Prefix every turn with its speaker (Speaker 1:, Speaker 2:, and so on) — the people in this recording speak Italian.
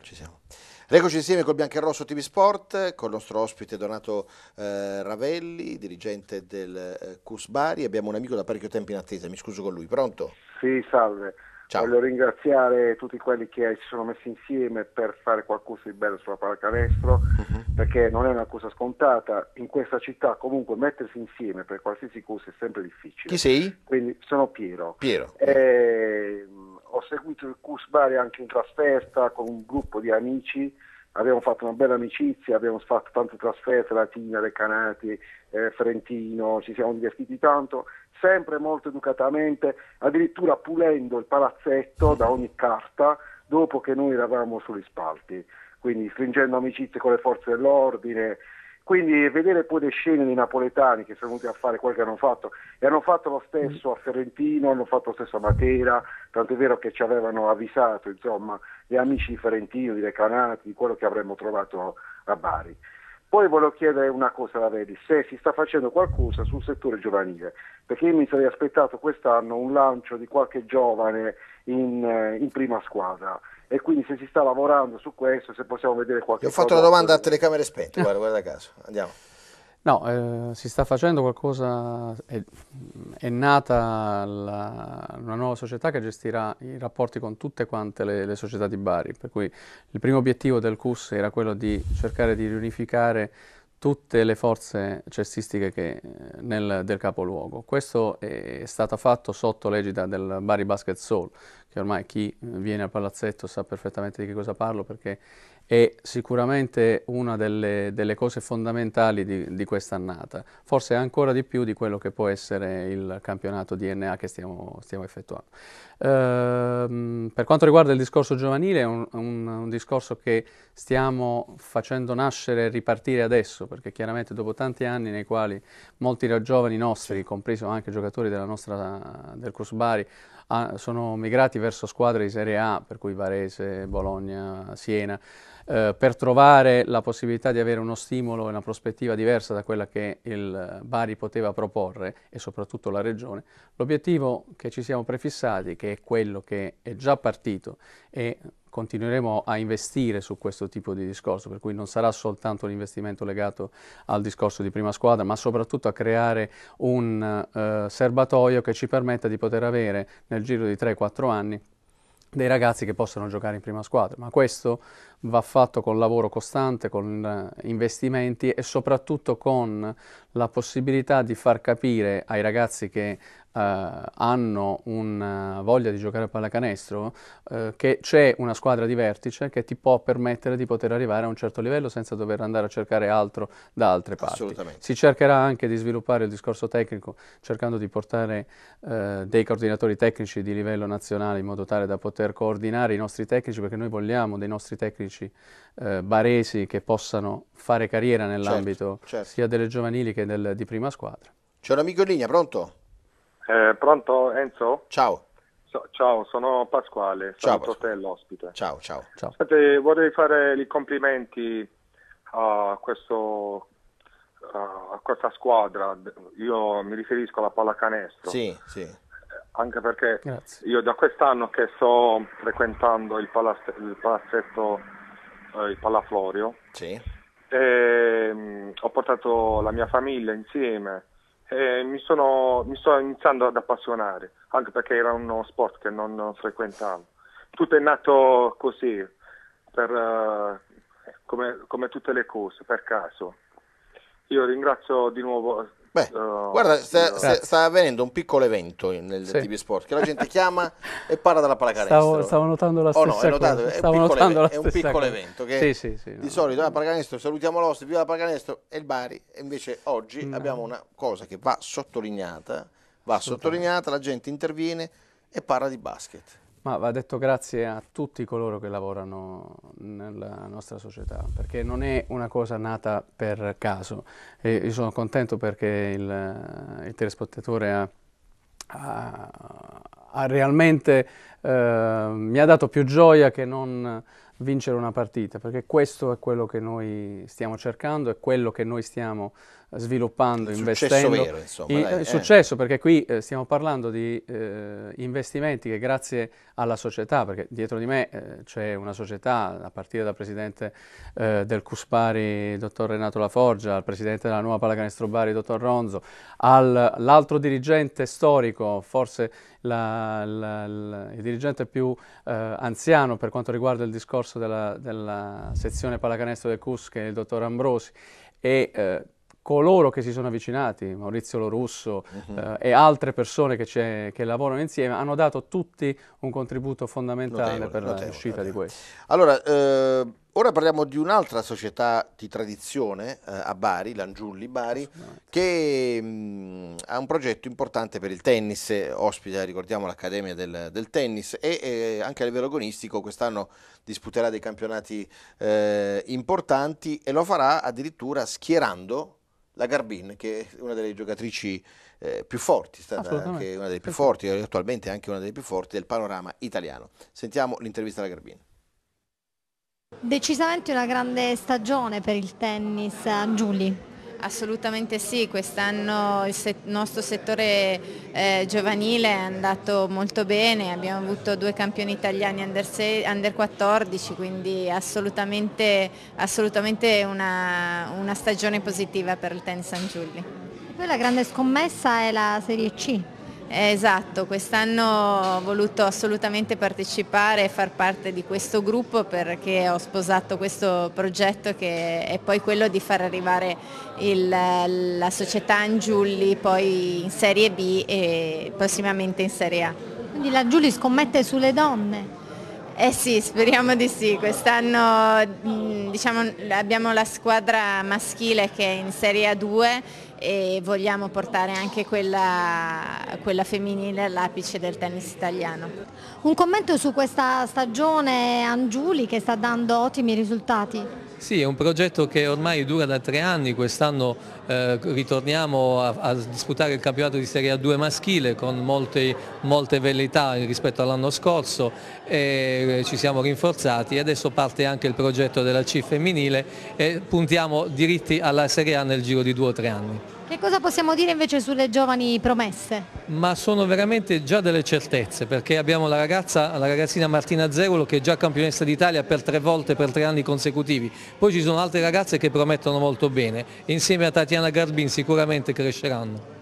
Speaker 1: Ci siamo. Rieccoci insieme col Rosso TV Sport, con il nostro ospite Donato eh, Ravelli, dirigente del eh, CUS Bari. Abbiamo un amico da parecchio tempo in attesa, mi scuso con lui. Pronto?
Speaker 2: Sì, salve. Ciao. Voglio ringraziare tutti quelli che si sono messi insieme per fare qualcosa di bello sulla pallacanestro, uh-huh. perché non è una cosa scontata. In questa città comunque mettersi insieme per qualsiasi cosa è sempre difficile. Chi sei? Quindi sono Piero. Piero. E eh, ho seguito il Cus Bari anche in trasferta con un gruppo di amici, abbiamo fatto una bella amicizia, abbiamo fatto tante trasferte, Latina, Recanati, eh, Frentino, ci siamo divertiti tanto, sempre molto educatamente, addirittura pulendo il palazzetto da ogni carta dopo che noi eravamo sugli spalti, quindi stringendo amicizie con le forze dell'ordine, quindi vedere poi le scene dei napoletani che sono venuti a fare quel che hanno fatto e hanno fatto lo stesso a Ferentino, hanno fatto lo stesso a Matera, tanto è vero che ci avevano avvisato insomma, gli amici di Ferentino, di Recanati, di quello che avremmo trovato a Bari. Poi volevo chiedere una cosa alla Redi, se si sta facendo qualcosa sul settore giovanile, perché io mi sarei aspettato quest'anno un lancio di qualche giovane in, eh, in prima squadra e quindi se si sta lavorando su questo, se possiamo vedere qualche cosa. Ho fatto la domanda a telecamere spente, guarda, guarda caso,
Speaker 1: andiamo.
Speaker 3: No, eh, si sta facendo qualcosa, è, è nata la, una nuova società che gestirà i rapporti con tutte quante le, le, società di Bari, per cui il primo obiettivo del CUS era quello di cercare di riunificare tutte le forze cestistiche che, eh, nel, del capoluogo. Questo è stato fatto sotto l'egida del Bari Basket Soul, che ormai chi eh, viene al palazzetto sa perfettamente di che cosa parlo perché è sicuramente una delle, delle cose fondamentali di, di quest'annata, forse ancora di più di quello che può essere il campionato DNA che stiamo, stiamo effettuando. Ehm, per quanto riguarda il discorso giovanile, è un, un, un discorso che stiamo facendo nascere e ripartire adesso, perché chiaramente dopo tanti anni nei quali molti giovani nostri, compreso anche giocatori nostra, del Cruz Bari, sono migrati verso verso squadre di Serie A, per cui Varese, Bologna, Siena, eh, per trovare la possibilità di avere uno stimolo e una prospettiva diversa da quella che il Bari poteva proporre e soprattutto la Regione, l'obiettivo che ci siamo prefissati, che è quello che è già partito e continueremo a investire su questo tipo di discorso, per cui non sarà soltanto un investimento legato al discorso di prima squadra, ma soprattutto a creare un eh, serbatoio che ci permetta di poter avere nel giro di 3-4 anni dei ragazzi che possano giocare in prima squadra, ma questo va fatto con lavoro costante, con eh, investimenti e soprattutto con la possibilità di far capire ai ragazzi che Uh, hanno una eh, voglia di giocare a pallacanestro, uh, che c'è una squadra di vertice che ti può permettere di poter arrivare a un certo livello senza dover andare a cercare altro da altre parti. Si cercherà anche di sviluppare il discorso tecnico cercando di portare uh, dei coordinatori tecnici di livello nazionale in modo tale da poter coordinare i nostri tecnici perché noi vogliamo dei nostri tecnici tecnici eh, baresi che possano fare carriera nell'ambito certo, certo. sia delle giovanili che del, di prima squadra. C'è un amico in linea, pronto?
Speaker 1: Eh, pronto Enzo? Ciao. So, ciao, sono Pasquale, sono ciao, Pasquale. l'ospite. Ciao, ciao.
Speaker 2: ciao. State, vorrei fare i complimenti a, questo, a, questa squadra, io mi riferisco alla pallacanestro. Sì, sì anche perché Grazie. io da quest'anno che sto frequentando il, palast- il palazzetto eh, il Pallaflorio. Sì. E, ehm, mh, ho portato la mia famiglia insieme e mi, sono, mi sto iniziando ad appassionare, anche perché era uno sport che non frequentavo. Tutto è nato così, per, uh, come, come tutte le cose, per caso.
Speaker 1: Io ringrazio di nuovo Beh, no, guarda, sta, sta, sta, avvenendo un piccolo evento nel sì. TV Sport che la gente chiama e parla della pallacanestro. Stavo, stavo notando la stessa oh, no, è notato, cosa. È un piccolo, evento, è un piccolo evento che sì, sì, sì, di no. solito la ah, pallacanestro salutiamo l'oste, viva la pallacanestro e il Bari. E invece oggi no. Mm. abbiamo una cosa che va sottolineata, va sottolineata, la gente interviene e parla di basket.
Speaker 3: Ma va detto grazie a tutti coloro che lavorano nella nostra società, perché non è una cosa nata per caso. E io sono contento perché il, il telespettatore ha, ha, ha realmente, eh, mi ha dato più gioia che non vincere una partita, perché questo è quello che noi stiamo cercando, è quello che noi stiamo eh, sviluppando, il investendo. Successo vero, insomma. I, dai, eh, eh. Successo, perché qui eh, stiamo parlando di eh, investimenti che grazie alla società, perché dietro di me eh, c'è una società, a partire dal presidente del Cuspari, dottor Renato Laforgia, al presidente della nuova Pallacanestro Bari, dottor Ronzo, all'altro dirigente storico, forse la, la, la, il dirigente più eh, anziano per quanto riguarda il discorso della, della sezione pallacanestro del CUS, che è il dottor Ambrosi, e eh, coloro che si sono avvicinati, Maurizio Lorusso uh-huh. Mhm. eh, e altre persone che, che, lavorano insieme, hanno dato tutti un contributo fondamentale notevole, per l'uscita di questo.
Speaker 1: Allora, eh, ora parliamo di un'altra società di tradizione eh, a Bari, l'Angiulli Bari, che mh, mm, ha un progetto importante per il tennis, ospita, ricordiamo, l'Accademia del, del Tennis e anche a livello agonistico quest'anno disputerà dei campionati eh, importanti e lo farà addirittura schierando la Garbin, che è una delle giocatrici eh, più forti, è stata anche una delle più forti, attualmente anche una delle più forti del panorama italiano. Sentiamo l'intervista alla Garbin.
Speaker 3: Decisamente una grande stagione per il tennis, eh, Giulie. Assolutamente sì, quest'anno il set nostro settore eh, giovanile è andato molto bene, abbiamo avuto due campioni italiani under, under 14, quindi assolutamente, assolutamente una, una stagione positiva per il Tennis San Giulio. Poi la grande scommessa è la Serie C, esatto, quest'anno ho voluto assolutamente partecipare e far parte di questo gruppo perché ho sposato questo progetto che è poi quello di far arrivare il, la società Angiulli poi in Serie B e prossimamente in Serie A. Quindi la Giulli scommette sulle donne? Eh sì, speriamo di sì. Quest'anno mm, diciamo, abbiamo la squadra maschile che è in Serie A2 e vogliamo portare anche quella, quella femminile all'apice del tennis italiano. Un commento su questa stagione Angiuli che sta dando ottimi risultati? Sì, è un progetto che ormai dura da tre anni, quest'anno eh, ritorniamo a, a, disputare il campionato di Serie A2 maschile con molte, molte velleità rispetto all'anno scorso, e, ci siamo rinforzati e adesso parte anche il progetto della C femminile e puntiamo diritti alla Serie A nel giro di due o tre anni. Che cosa possiamo dire invece sulle giovani promesse? Ma sono veramente già delle certezze perché abbiamo la, ragazza, la ragazzina Martina Zerolo che è già campionessa d'Italia per tre volte per tre anni consecutivi, poi ci sono altre ragazze che promettono molto bene e insieme a Tatiana Garbin sicuramente cresceranno.